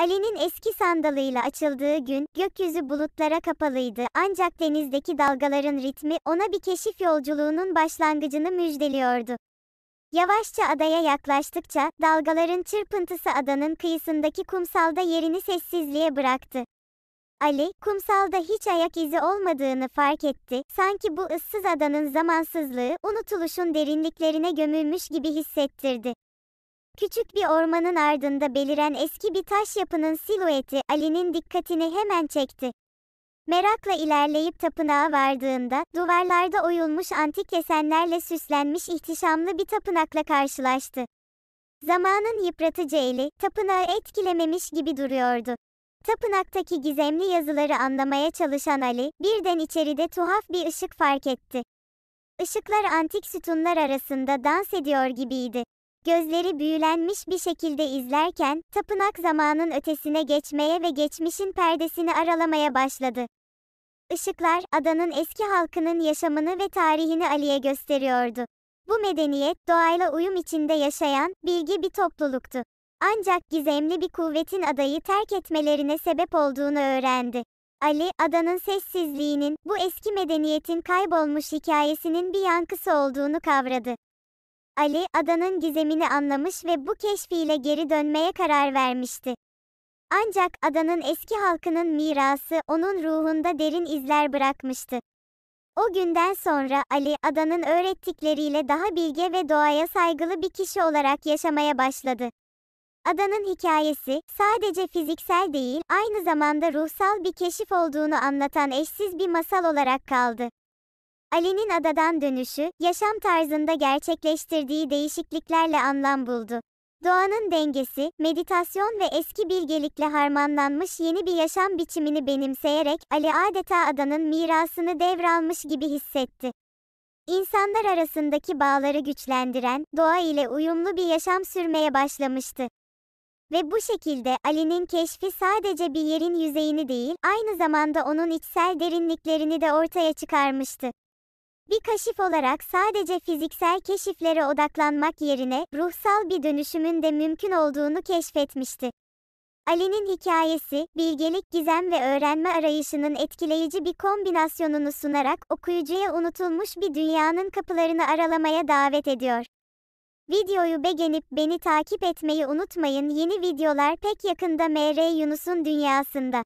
Ali'nin eski sandalıyla açıldığı gün gökyüzü bulutlara kapalıydı ancak denizdeki dalgaların ritmi ona bir keşif yolculuğunun başlangıcını müjdeliyordu. Yavaşça adaya yaklaştıkça dalgaların çırpıntısı adanın kıyısındaki kumsalda yerini sessizliğe bıraktı. Ali, kumsalda hiç ayak izi olmadığını fark etti. Sanki bu ıssız adanın zamansızlığı, unutuluşun derinliklerine gömülmüş gibi hissettirdi. Küçük bir ormanın ardında beliren eski bir taş yapının silüeti Ali'nin dikkatini hemen çekti. Merakla ilerleyip tapınağa vardığında duvarlarda oyulmuş antik esenlerle süslenmiş ihtişamlı bir tapınakla karşılaştı. Zamanın yıpratıcı eli tapınağı etkilememiş gibi duruyordu. Tapınaktaki gizemli yazıları anlamaya çalışan Ali, birden içeride tuhaf bir ışık fark etti. Işıklar antik sütunlar arasında dans ediyor gibiydi. Gözleri büyülenmiş bir şekilde izlerken, tapınak zamanın ötesine geçmeye ve geçmişin perdesini aralamaya başladı. Işıklar, adanın eski halkının yaşamını ve tarihini Ali'ye gösteriyordu. Bu medeniyet, doğayla uyum içinde yaşayan, bilgi bir topluluktu. Ancak gizemli bir kuvvetin adayı terk etmelerine sebep olduğunu öğrendi. Ali, adanın sessizliğinin, bu eski medeniyetin kaybolmuş hikayesinin bir yankısı olduğunu kavradı. Ali, adanın gizemini anlamış ve bu keşfiyle geri dönmeye karar vermişti. Ancak adanın eski halkının mirası onun ruhunda derin izler bırakmıştı. O günden sonra Ali, adanın öğrettikleriyle daha bilge ve doğaya saygılı bir kişi olarak yaşamaya başladı. Adanın hikayesi, sadece fiziksel değil, aynı zamanda ruhsal bir keşif olduğunu anlatan eşsiz bir masal olarak kaldı. Ali'nin adadan dönüşü, yaşam tarzında gerçekleştirdiği değişikliklerle anlam buldu. Doğanın dengesi, meditasyon ve eski bilgelikle harmanlanmış yeni bir yaşam biçimini benimseyerek Ali adeta adanın mirasını devralmış gibi hissetti. İnsanlar arasındaki bağları güçlendiren, doğa ile uyumlu bir yaşam sürmeye başlamıştı. Ve bu şekilde Ali'nin keşfi sadece bir yerin yüzeyini değil, aynı zamanda onun içsel derinliklerini de ortaya çıkarmıştı. Bir kaşif olarak sadece fiziksel keşiflere odaklanmak yerine ruhsal bir dönüşümün de mümkün olduğunu keşfetmişti. Ali'nin hikayesi, bilgelik, gizem ve öğrenme arayışının etkileyici bir kombinasyonunu sunarak okuyucuya unutulmuş bir dünyanın kapılarını aralamaya davet ediyor. Videoyu beğenip beni takip etmeyi unutmayın. Yeni videolar pek yakında MR Yunus'un dünyasında.